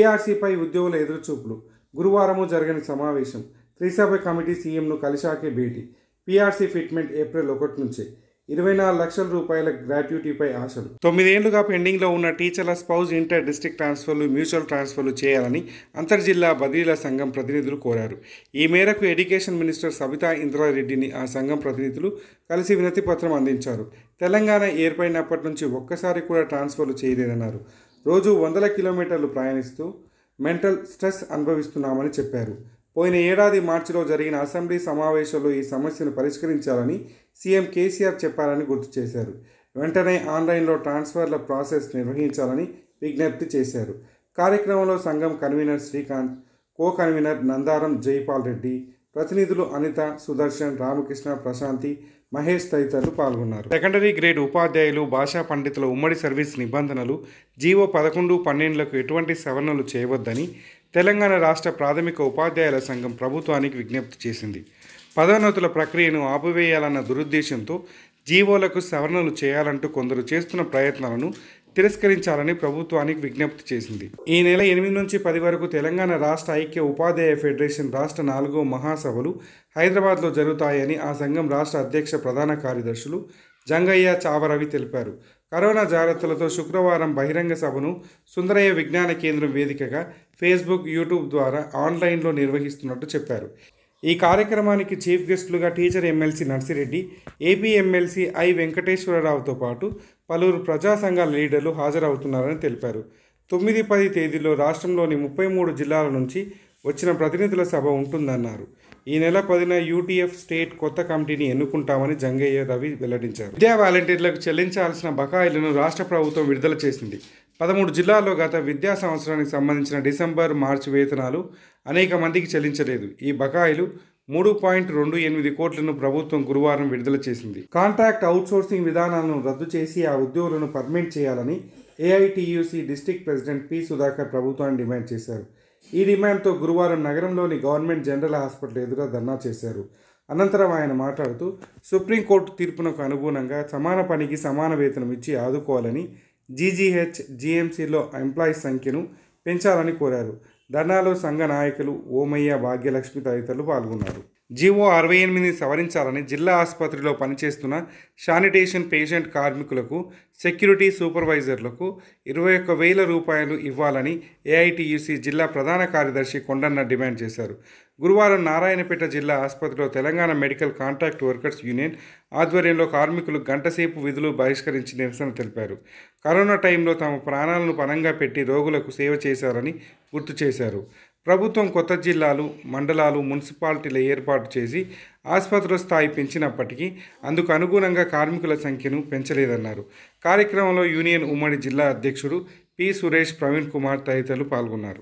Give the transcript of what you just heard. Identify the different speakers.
Speaker 1: టీఆర్సీపై ఉద్యోగుల ఎదురుచూపులు గురువారము జరగని సమావేశం త్రిసభ కమిటీ సీఎంను కలిశాకే భేటీ పీఆర్సీ ఫిట్మెంట్ ఏప్రిల్ ఒకటి నుంచే ఇరవై నాలుగు లక్షల రూపాయల గ్రాట్యుటీపై ఆశలు తొమ్మిదేళ్లుగా పెండింగ్లో ఉన్న టీచర్ల స్పౌజ్ ఇంటర్ డిస్టిక్ ట్రాన్స్ఫర్లు మ్యూచువల్ ట్రాన్స్ఫర్లు చేయాలని అంతర్జిల్లా బదిలీల సంఘం ప్రతినిధులు కోరారు ఈ మేరకు ఎడ్యుకేషన్ మినిస్టర్ సబితా ఇంద్రారెడ్డిని ఆ సంఘం ప్రతినిధులు కలిసి వినతిపత్రం అందించారు తెలంగాణ ఏర్పడినప్పటి నుంచి ఒక్కసారి కూడా ట్రాన్స్ఫర్లు చేయలేదన్నారు రోజు వందల కిలోమీటర్లు ప్రయాణిస్తూ మెంటల్ స్ట్రెస్ అనుభవిస్తున్నామని చెప్పారు పోయిన ఏడాది మార్చిలో జరిగిన అసెంబ్లీ సమావేశంలో ఈ సమస్యను పరిష్కరించాలని సీఎం కేసీఆర్ చెప్పారని గుర్తు చేశారు వెంటనే ఆన్లైన్లో ట్రాన్స్ఫర్ల ప్రాసెస్ నిర్వహించాలని విజ్ఞప్తి చేశారు కార్యక్రమంలో సంఘం convener Srikanth co convener Nandaram Jaipal Reddy ప్రతినిధులు అనిత సుదర్శన్ రామకృష్ణ ప్రశాంతి మహేష్ తదితరులు పాల్గొన్నారు సెకండరీ గ్రేడ్ ఉపాధ్యాయులు భాషా పండితుల ఉమ్మడి సర్వీస్ నిబంధనలు జీవో పదకొండు పన్నెండులకు ఎటువంటి సవరణలు చేయవద్దని తెలంగాణ రాష్ట్ర ప్రాథమిక ఉపాధ్యాయుల సంఘం ప్రభుత్వానికి విజ్ఞప్తి చేసింది పదోన్నతుల ప్రక్రియను ఆపివేయాలన్న దురుద్దేశంతో జీవోలకు సవరణలు చేయాలంటూ కొందరు చేస్తున్న ప్రయత్నాలను తిరస్కరించాలని ప్రభుత్వానికి విజ్ఞప్తి చేసింది ఈ నెల ఎనిమిది నుంచి పది వరకు తెలంగాణ రాష్ట్ర ఐక్య ఉపాధ్యాయ ఫెడరేషన్ రాష్ట్ర నాలుగో మహాసభలు హైదరాబాద్లో జరుగుతాయని ఆ సంఘం రాష్ట్ర అధ్యక్ష ప్రధాన కార్యదర్శులు జంగయ్య చావరవి తెలిపారు కరోనా జాగ్రత్తలతో శుక్రవారం బహిరంగ సభను సుందరయ్య విజ్ఞాన కేంద్రం వేదికగా ఫేస్బుక్ యూట్యూబ్ ద్వారా ఆన్లైన్లో నిర్వహిస్తున్నట్టు చెప్పారు ఈ కార్యక్రమానికి చీఫ్ గెస్టులుగా teacher MLC Narsireddy AP MLC I వెంకటేశ్వరరావుతో పాటు పలువురు ప్రజా సంఘాల లీడర్లు హాజరవుతున్నారని తెలిపారు తొమ్మిది పది తేదీలో రాష్ట్రంలోని ముప్పై మూడు జిల్లాల నుంచి వచ్చిన ప్రతినిధుల సభ ఉంటుందన్నారు ఈ నెల పదిన యూటీఎఫ్ స్టేట్ కొత్త కమిటీని ఎన్నుకుంటామని జంగయ్య రవి వెల్లడించారు విద్యా వాలంటీర్లకు చెల్లించాల్సిన బకాయిలను రాష్ట్ర ప్రభుత్వం విడుదల చేసింది పదమూడు జిల్లాల్లో గత విద్యా సంవత్సరానికి సంబంధించిన డిసెంబర్ మార్చి వేతనాలు అనేక మందికి చెల్లించలేదు ఈ బకాయిలు మూడు పాయింట్ రెండు ఎనిమిది కోట్లను ప్రభుత్వం గురువారం విడుదల చేసింది కాంట్రాక్ట్ అవుట్సోర్సింగ్ విధానాలను రద్దు చేసి ఆ ఉద్యోగులను పర్మిట్ చేయాలని AITUC district president P Sudhakar ప్రభుత్వాన్ని డిమాండ్ చేశారు ఈ డిమాండ్తో గురువారం నగరంలోని గవర్నమెంట్ జనరల్ హాస్పిటల్ ఎదుట ధర్నా చేశారు అనంతరం ఆయన మాట్లాడుతూ సుప్రీంకోర్టు తీర్పునకు అనుగుణంగా సమాన పనికి సమాన వేతనం ఇచ్చి ఆదుకోవాలని జీజీహెచ్ జీఎంసీలో ఎంప్లాయీస్ సంఖ్యను పెంచాలని కోరారు ధర్నాలో సంఘ నాయకులు ఓమయ్య భాగ్యలక్ష్మి తదితరులు పాల్గొన్నారు జీవో అరవై ఎనిమిదిని సవరించాలని జిల్లా ఆసుపత్రిలో పనిచేస్తున్న శానిటేషన్ పేషెంట్ కార్మికులకు సెక్యూరిటీ సూపర్వైజర్లకు ఇరవై ఒక్క వేల రూపాయలు ఇవ్వాలని ఏఐటీయూసీ జిల్లా ప్రధాన కార్యదర్శి కొండన్న డిమాండ్ చేశారు గురువారం నారాయణపేట జిల్లా ఆసుపత్రిలో Telangana medical contract workers union ఆధ్వర్యంలో కార్మికులు గంటసేపు విధులు బహిష్కరించి నిరసన తెలిపారు కరోనా టైంలో తమ ప్రాణాలను పణంగా పెట్టి రోగులకు సేవ చేశారని గుర్తు చేశారు ప్రభుత్వం కొత్త జిల్లాలు మండలాలు మున్సిపాలిటీల ఏర్పాటు చేసి ఆసుపత్రుల స్థాయి పెంచినప్పటికీ అందుకు అనుగుణంగా కార్మికుల సంఖ్యను పెంచలేదన్నారు కార్యక్రమంలో యూనియన్ ఉమ్మడి జిల్లా అధ్యక్షుడు పి సురేష్ ప్రవీణ్ కుమార్ తదితరులు పాల్గొన్నారు